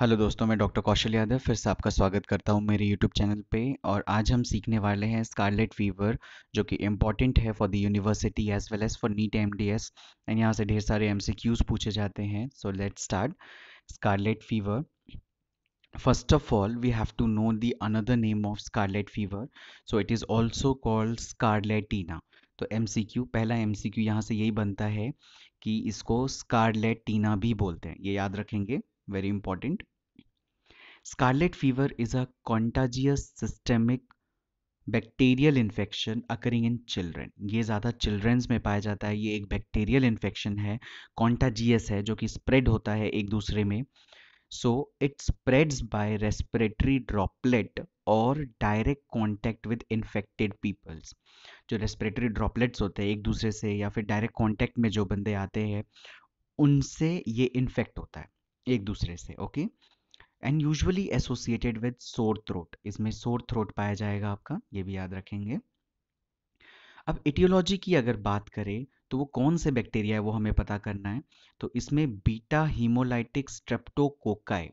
Hello दोस्तों मैं doctor कौशल यादव फिर से आपका स्वागत करता हूं मेरे यूट्यूब चैनल पे और आज हम सीखने वाले हैं स्कारलेट फीवर जो कि इम्पॉर्टेंट है for the university as well as for NEET M D S and यहाँ से ढेर सारे एम सी क्यूज़ पूछे जाते हैं so let start scarlet fever first of all we have to know the another name of scarlet fever so it is also called scarlatina तो M C Q पहला M C Q यहाँ से यही बनता है कि इसको स्कारलेट टीना भी बोलते हैं ये याद रखेंगे very important scarlet fever is a contagious systemic bacterial infection occurring in children ये ज़्यादा चिल्ड्रंस में पाया जाता है ये एक बैक्टीरियल इन्फेक्शन है कॉन्टाजियस है जो कि स्प्रेड होता है एक दूसरे में so it spreads by respiratory droplet और direct contact with infected peoples जो रेस्पिरेटरी ड्रॉपलेट्स होते हैं एक दूसरे से या फिर डायरेक्ट कांटेक्ट में जो बंदे आते हैं उनसे ये इन्फेक्ट होता है एक दूसरे से okay and usually associated with sore throat इसमें सोर थ्रोट पाया जाएगा आपका ये भी याद रखेंगे अब एटियोलॉजी की अगर बात करें तो वो कौन से बैक्टीरिया है वो हमें पता करना है तो इसमें beta haemolytic streptococci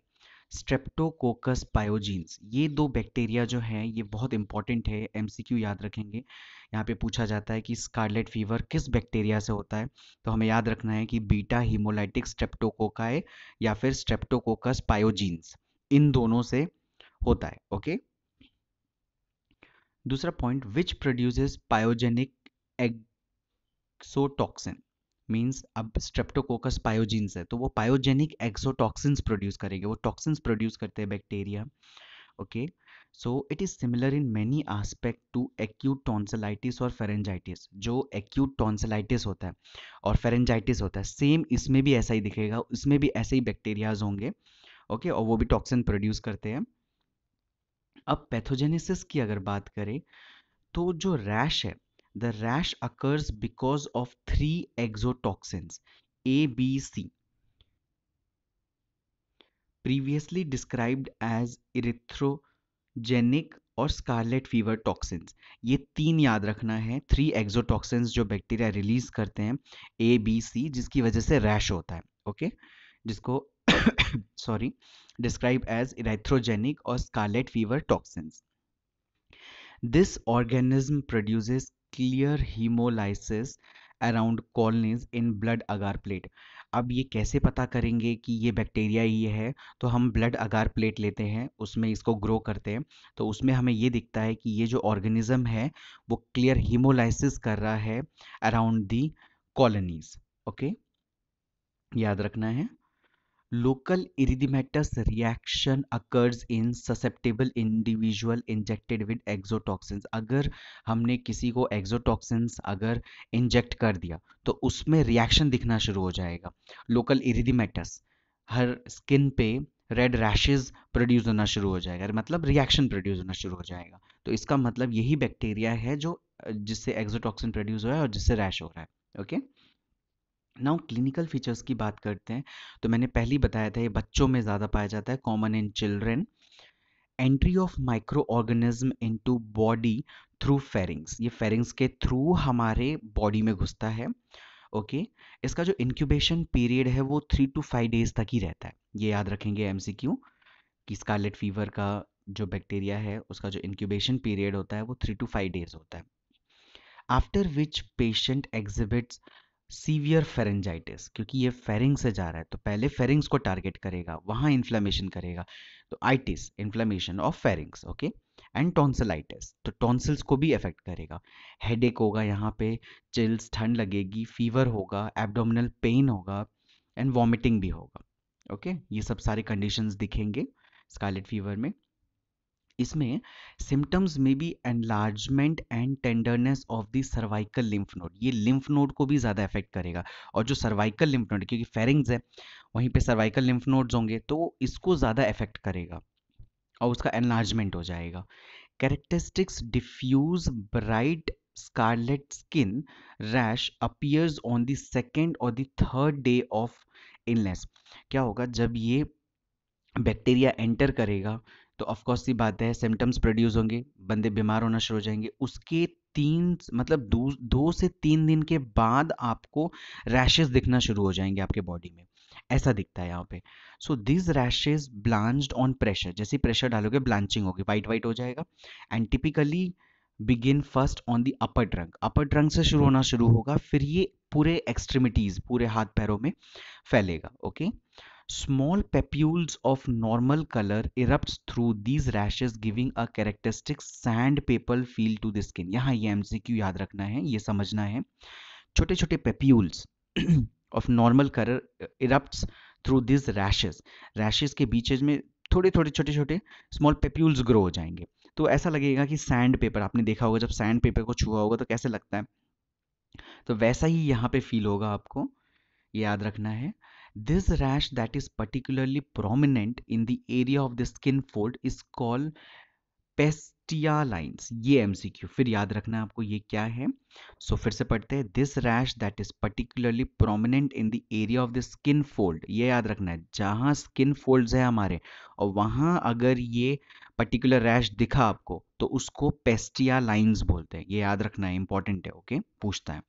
streptococcus pyogenes ये दो बैक्टीरिया जो हैं ये बहुत इंपॉर्टेंट है एमसीक्यू याद रखेंगे यहाँ पे पूछा जाता है कि स्कारलेट फीवर किस बैक्टीरिया से होता है तो हमें याद रखना है कि बीटा हीमोलाइटिक है या फिर स्ट्रेप्टोकोकस पायोजीन्स इन दोनों से होता है ओके दूसरा point which produces pyogenic exotoxin means अब स्ट्रेप्टोकोकस पायोजीन्स है तो वो पायोजेनिक एक्सोटॉक्सिन्स प्रोड्यूस करेंगे वो टॉक्सिन्स प्रोड्यूस करते हैं bacteria okay so it is similar in many aspect to acute tonsillitis और फेरेंजाइटिस जो एक्यूट टॉन्सलाइटिस होता है और फेरेंजाइटिस होता है सेम इसमें भी ऐसा ही दिखेगा उसमें भी ऐसे ही बैक्टीरियाज होंगे ओके okay? और वो भी टॉक्सिन प्रोड्यूस करते हैं अब पैथोजेनेसिस की अगर बात करें तो जो रैश है the rash occurs because of three exotoxins A B C previously described as erythrogenic और स्कारलेट फीवर टॉक्सिन्स ये तीन याद रखना है थ्री एक्सोटॉक्सिन्स जो बैक्टीरिया रिलीज करते हैं ए बी सी जिसकी वजह से रैश होता है ओके जिसको सॉरी डिस्क्राइब एज इरेथ्रोजेनिक और scarlet fever toxins this organism produces clear haemolysis around colonies in blood agar plate अब ये कैसे पता करेंगे कि ये बैक्टीरिया ही है तो हम ब्लड अगार प्लेट लेते हैं उसमें इसको ग्रो करते हैं तो उसमें हमें ये दिखता है कि ये जो ऑर्गेनिज्म है वो क्लियर हीमोलाइसिस कर रहा है अराउंड दी कॉलोनीज ओके याद रखना है Local erythematous reaction occurs in susceptible individual injected with exotoxins. अगर हमने किसी को exotoxins अगर इंजेक्ट कर दिया तो उसमें रिएक्शन दिखना शुरू हो जाएगा लोकल इरिदिमेटस हर स्किन पे रेड रैशेज प्रोड्यूस होना शुरू हो जाएगा मतलब रिएक्शन प्रोड्यूस होना शुरू हो जाएगा तो इसका मतलब यही बैक्टीरिया है जो जिससे एक्सोटॉक्सिन प्रोड्यूस हो रहा है और जिससे रैश हो रहा है okay okay? Now clinical features की बात करते हैं तो मैंने पहले ही बताया था ये बच्चों में ज़्यादा पाया जाता है common in children entry of micro organism to body through pharynx ये फेरिंग्स के थ्रू हमारे बॉडी में घुसता है ओके okay? इसका जो इंक्यूबेशन पीरियड है वो थ्री टू फाइव डेज तक ही रहता है ये याद रखेंगे एम कि स्कारलेट फीवर का जो बैक्टीरिया है उसका जो इंक्यूबेशन पीरियड होता है वो थ्री टू फाइव डेज होता है after which patient exhibits severe pharyngitis क्योंकि ये फेरिंग से जा रहा है तो पहले फेरिंग्स को टारगेट करेगा वहाँ इन्फ्लामेशन करेगा तो itis inflammation of pharynx okay and tonsillitis तो टॉन्सिल्स को भी इफेक्ट करेगा हेडेक होगा यहाँ पे चिल्स ठंड लगेगी फीवर होगा एब्डोमिनल पेन होगा एंड वॉमिटिंग भी होगा ओके okay? ये सब सारे कंडीशंस दिखेंगे स्कालेट फीवर में इसमें सिम्टम्स में भी enlargement and tenderness of the cervical lymph node ये लिम्फ नोड को भी ज़्यादा इफेक्ट करेगा और जो सर्वाइकल लिम्फ नोड क्योंकि फेरिंग्स है वहीं पे सर्वाइकल लिम्फ नोड्स होंगे तो इसको ज़्यादा इफेक्ट करेगा और उसका एनलार्जमेंट हो जाएगा characteristics diffuse bright scarlet skin rash appears on the second और the third day of illness क्या होगा जब ये बैक्टीरिया एंटर करेगा तो ऑफकोर्स ये बात है सिम्टम्स प्रोड्यूस होंगे बंदे बीमार होना शुरू हो जाएंगे उसके तीन मतलब दो दो से तीन दिन के बाद आपको रैशेज दिखना शुरू हो जाएंगे आपके बॉडी में ऐसा दिखता है यहाँ पे so this rashes blanched on pressure जैसे प्रेशर डालोगे ब्लांचिंग होगी वाइट वाइट हो जाएगा and typically begin first on the upper trunk upper trunk से शुरू होना शुरू होगा फिर ये पूरे एक्सट्रीमिटीज़ पूरे हाथ पैरों में फैलेगा okay okay? Small papules of normal color erupts through these rashes giving a characteristic sandpaper feel to the skin. यहाँ ये एमसीक्यू याद रखना है ये समझना है छोटे छोटे papules of normal colour erupts through this rashes rashes के बीचेज में थोड़े थोड़े छोटे छोटे स्मॉल पेप्यूल्स ग्रो हो जाएंगे तो ऐसा लगेगा कि सैंड पेपर आपने देखा होगा जब सैंड पेपर को छुआ होगा तो कैसे लगता है तो वैसा ही यहाँ पे फील होगा आपको याद रखना है This rash that is particularly prominent in the area of the skin fold is called Pastia lines ये एमसीक्यू फिर याद रखना आपको ये क्या है सो so, फिर से पढ़ते हैं this rash that is particularly prominent in the area of the skin fold ये याद रखना है जहाँ स्किन फोल्ड है हमारे और वहाँ अगर ये पर्टिकुलर रैश दिखा आपको तो उसको पेस्टिया लाइन्स बोलते हैं ये याद रखना है इंपॉर्टेंट है ओके okay? पूछता है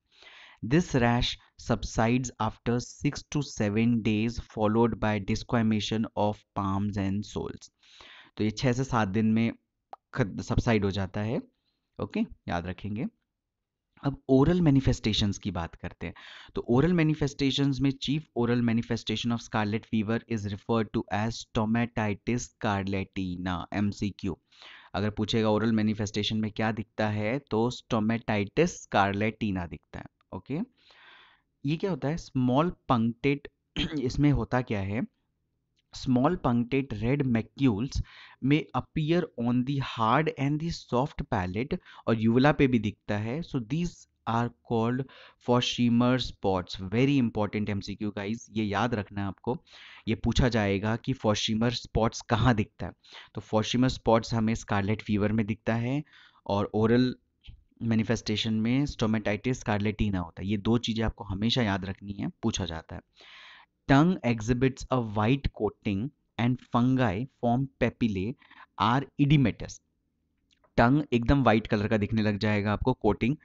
This rash subsides after 6 to 7 days followed by desquamation of palms and soles. तो ये 6 से 7 दिन में सबसाइड हो जाता है ओके okay? याद रखेंगे अब ओरल मैनिफेस्टेशंस की बात करते हैं तो ओरल मैनिफेस्टेशंस में chief oral manifestation of scarlet fever is referred to as stomatitis scarlatina MCQ अगर पूछेगा ओरल मैनिफेस्टेशन में क्या दिखता है तो स्टोमेटाइटिस कार्लेटीना दिखता है ओके ये क्या होता है स्मॉल पंक्टेड इसमें होता क्या है स्मॉल पंक्टेड रेड मैक्यूल्स में appear on the hard and the soft palate और यूवला पे भी दिखता है so these are called Forchheimer spots very important M C Q guys ये याद रखना है आपको ये पूछा जाएगा कि फॉशीमर स्पॉट्स कहाँ दिखता है तो फॉशीमर स्पॉट्स हमें स्कारलेट फीवर में दिखता है और ओरल मैनिफेस्टेशन में स्टोमेटाइटिस कार्लेटीना होता है ये दो चीज़ें आपको हमेशा याद रखनी है पूछा जाता है tongue exhibits a white coating and fungi form papillae are edematous tongue एकदम वाइट कलर का दिखने लग जाएगा आपको कोटिंग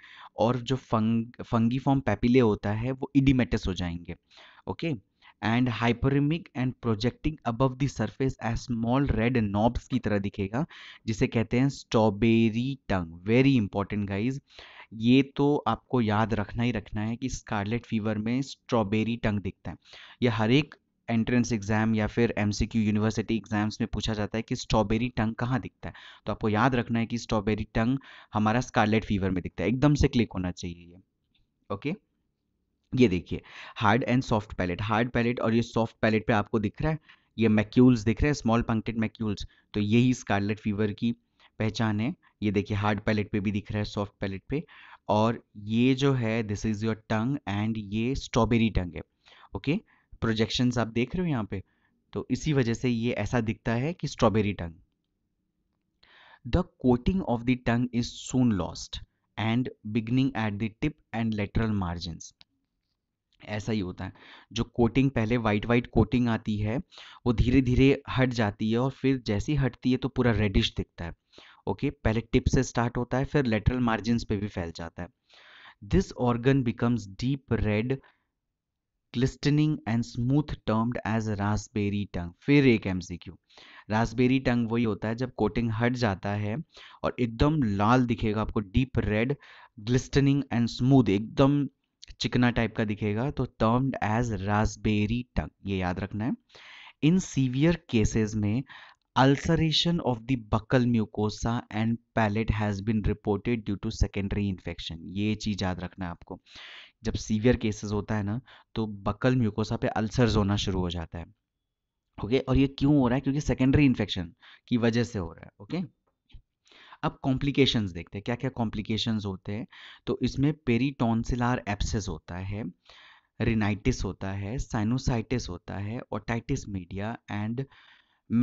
और जो फंग फंगी फॉर्म पेपिले होता है वो इडिमेटस हो जाएंगे okay okay? And hyperemic and projecting above the surface as small red knobs की तरह दिखेगा जिसे कहते हैं strawberry tongue very important guys ये तो आपको याद रखना ही रखना है कि स्कारलेट फीवर में स्ट्रॉबेरी टंग दिखता है यह हर एक एंट्रेंस एग्ज़ाम या फिर एम यूनिवर्सिटी एग्ज़ाम्स में पूछा जाता है कि स्ट्रॉबेरी टंग कहाँ दिखता है तो आपको याद रखना है कि स्ट्रॉबेरी टंग हमारा स्कारलेट फीवर में दिखता है एकदम से क्लिक होना चाहिए ये ओके okay? ये देखिए hard and soft palate hard palate और ये सॉफ्ट पैलेट पे आपको दिख रहा है ये मैक्यूल्स दिख रहे हैं स्मॉल पंक्टेड मैक्यूल्स तो यही स्कारलेट फीवर की पहचान है ये देखिए हार्ड पैलेट पे भी दिख रहा है सॉफ्ट पैलेट पे और ये जो है this is your tongue and ये स्ट्रॉबेरी टंग है ओके प्रोजेक्शन आप देख रहे हो यहाँ पे तो इसी वजह से ये ऐसा दिखता है कि strawberry tongue the coating of the tongue is soon lost and beginning at the tip and lateral margin ऐसा ही होता है जो कोटिंग पहले वाइट वाइट कोटिंग आती है वो धीरे धीरे हट जाती है और फिर जैसी हटती है तो पूरा रेडिश दिखता है ओके पहले टिप से स्टार्ट होता है फिर लेटरल मार्जिन पे भी फैल जाता है this organ becomes deep red glistening and smooth termed as raspberry tongue फिर एक M C Q raspberry tongue वही होता है जब कोटिंग हट जाता है और एकदम लाल दिखेगा आपको deep red glistening and smooth एकदम चिकना टाइप का दिखेगा तो टर्म्ड एज रासबेरी टंग ये याद रखना है इन सीवियर केसेस में ulceration of the buccal mucosa and palate has been reported due to secondary infection ये चीज़ याद रखना है आपको जब सीवियर केसेस होता है ना तो बकल म्यूकोसा पे अल्सर्स होना शुरू हो जाता है ओके okay? और ये क्यों हो रहा है क्योंकि सेकेंडरी इन्फेक्शन की वजह से हो रहा है ओके okay? अब कॉम्प्लिकेशन देखते हैं क्या क्या कॉम्प्लिकेशन होते हैं तो इसमें पेरीटोनसिलार एप्सिस होता है रिनाइटिस होता है साइनोसाइटिस होता है otitis media and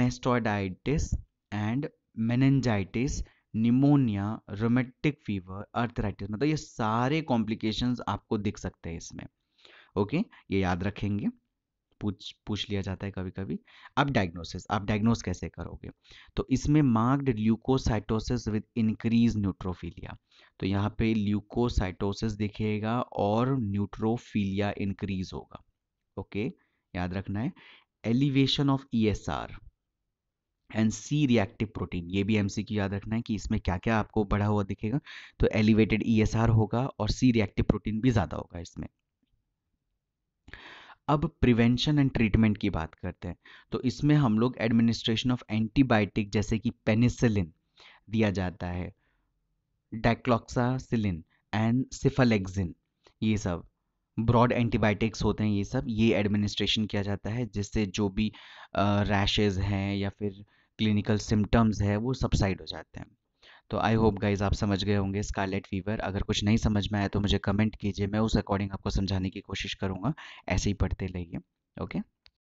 mastoiditis and meningitis pneumonia rheumatic fever arthritis मतलब ये सारे कॉम्प्लिकेशंस आपको दिख सकते हैं इसमें ओके ये याद रखेंगे पूछ पूछ लिया जाता है कभी कभी अब डायग्नोसिस आप डायग्नोस कैसे करोगे तो इसमें marked leukocytosis with increase neutrophilia तो यहाँ पे ल्यूकोसाइटोसिस दिखेगा और न्यूट्रोफीलिया इंक्रीज होगा ओके याद रखना है elevation of E and C reactive protein ये भी एमसीक्यू याद रखना है कि इसमें क्या क्या आपको बढ़ा हुआ दिखेगा तो एलिवेटेड ई e होगा और सी रिएक्टिव प्रोटीन भी ज़्यादा होगा इसमें अब प्रिवेंशन एंड ट्रीटमेंट की बात करते हैं तो इसमें हम लोग एडमिनिस्ट्रेशन ऑफ एंटीबायोटिक जैसे कि पेनिसिलिन दिया जाता है डाइक्लॉक्सासिलिन एंड सिफलेक्जिन ये सब ब्रॉड एंटीबायोटिक्स होते हैं ये सब ये एडमिनिस्ट्रेशन किया जाता है जिससे जो भी रैशेज़ हैं या फिर क्लिनिकल सिम्टम्स है वो सबसाइड हो जाते हैं तो आई होप गाइज आप समझ गए होंगे स्कारलेट फीवर अगर कुछ नहीं समझ में आया तो मुझे कमेंट कीजिए मैं उस अकॉर्डिंग आपको समझाने की कोशिश करूँगा ऐसे ही पढ़ते रहिए ओके